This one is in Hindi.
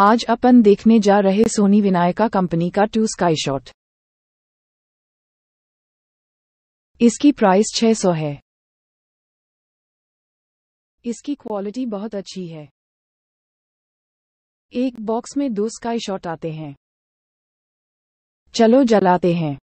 आज अपन देखने जा रहे सोनी विनायका कंपनी का टू स्काई शॉट इसकी प्राइस 600 है इसकी क्वालिटी बहुत अच्छी है एक बॉक्स में दो स्काई शॉट आते हैं चलो जलाते हैं